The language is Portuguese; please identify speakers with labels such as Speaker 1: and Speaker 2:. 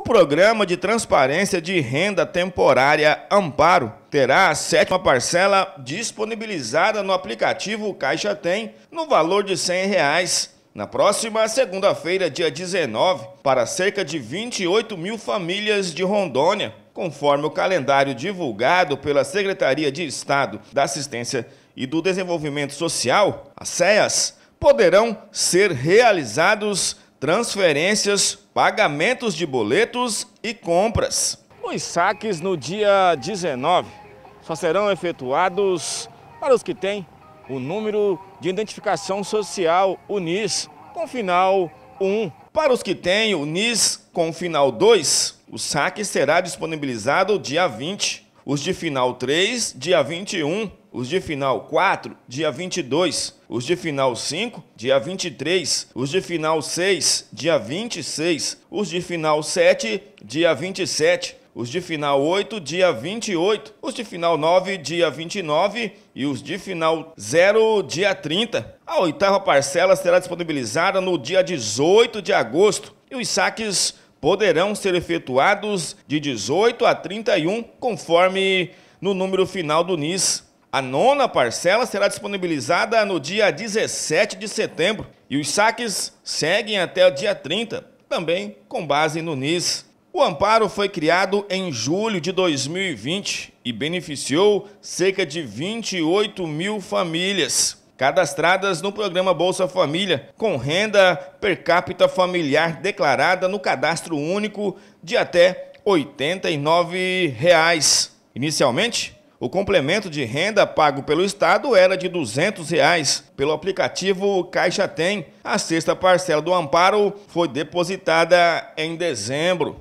Speaker 1: O Programa de Transparência de Renda Temporária Amparo terá a sétima parcela disponibilizada no aplicativo Caixa Tem, no valor de R$ 100. Reais, na próxima segunda-feira, dia 19, para cerca de 28 mil famílias de Rondônia, conforme o calendário divulgado pela Secretaria de Estado da Assistência e do Desenvolvimento Social, as poderão ser realizados transferências, pagamentos de boletos e compras. Os saques no dia 19 só serão efetuados para os que têm o número de identificação social, o NIS, com final 1. Para os que têm o NIS com final 2, o saque será disponibilizado dia 20, os de final 3, dia 21 os de final 4, dia 22. Os de final 5, dia 23. Os de final 6, dia 26. Os de final 7, dia 27. Os de final 8, dia 28. Os de final 9, dia 29. E os de final 0, dia 30. A oitava parcela será disponibilizada no dia 18 de agosto. E os saques poderão ser efetuados de 18 a 31, conforme no número final do NIS. A nona parcela será disponibilizada no dia 17 de setembro e os saques seguem até o dia 30, também com base no NIS. O amparo foi criado em julho de 2020 e beneficiou cerca de 28 mil famílias cadastradas no programa Bolsa Família, com renda per capita familiar declarada no cadastro único de até R$ 89. Reais. Inicialmente, o complemento de renda pago pelo Estado era de R$ 200 reais pelo aplicativo Caixa Tem. A sexta parcela do amparo foi depositada em dezembro.